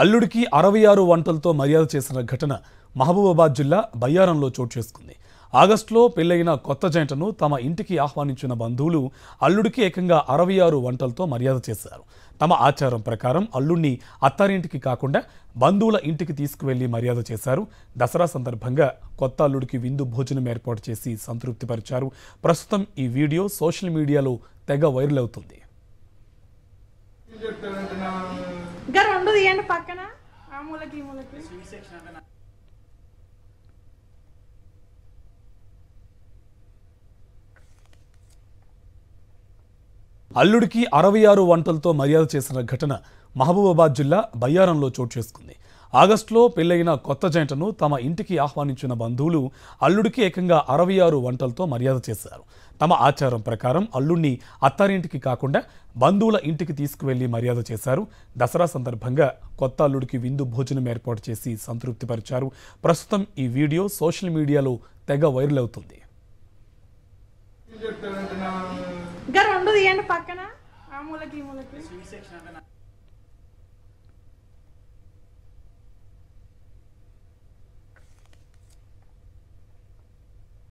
అల్లుడికి అరవై ఆరు వంటలతో మర్యాద చేసిన ఘటన మహబూబాబాద్ జిల్లా బయ్యారంలో చోటు చేసుకుంది ఆగస్టులో పెళ్లైన కొత్త జంటను తమ ఇంటికి ఆహ్వానించిన బంధువులు అల్లుడికి ఏకంగా అరవై ఆరు వంటలతో మర్యాద చేశారు తమ ఆచారం ప్రకారం అల్లుడిని అత్తారింటికి కాకుండా బంధువుల ఇంటికి తీసుకువెళ్లి మర్యాద చేశారు దసరా సందర్భంగా కొత్త అల్లుడికి విందు భోజనం ఏర్పాటు చేసి సంతృప్తిపరిచారు ప్రస్తుతం ఈ వీడియో సోషల్ మీడియాలో తెగ వైరల్ అవుతుంది పక్కన ఆ మూలకి మూలకి అల్లుడికి అరవై ఆరు వంటలతో మర్యాద చేసిన ఘటన మహబూబాబాద్ జిల్లా బయ్యారంలో చోటు చేసుకుంది ఆగస్టులో పెళ్లైన కొత్త జంటను తమ ఇంటికి ఆహ్వానించిన బంధువులు అల్లుడికి ఏకంగా అరవై ఆరు వంటలతో మర్యాద చేశారు తమ ఆచారం ప్రకారం అల్లుడిని అత్తారింటికి కాకుండా బంధువుల ఇంటికి తీసుకువెళ్లి మర్యాద చేశారు దసరా సందర్భంగా కొత్త అల్లుడికి విందు భోజనం ఏర్పాటు చేసి సంతృప్తిపరిచారు ప్రస్తుతం ఈ వీడియో సోషల్ మీడియాలో తెగ వైరల్ అవుతుంది ఇంకా రెండు తీయండి పక్కన ఆ మూలకి ఈ మూలకి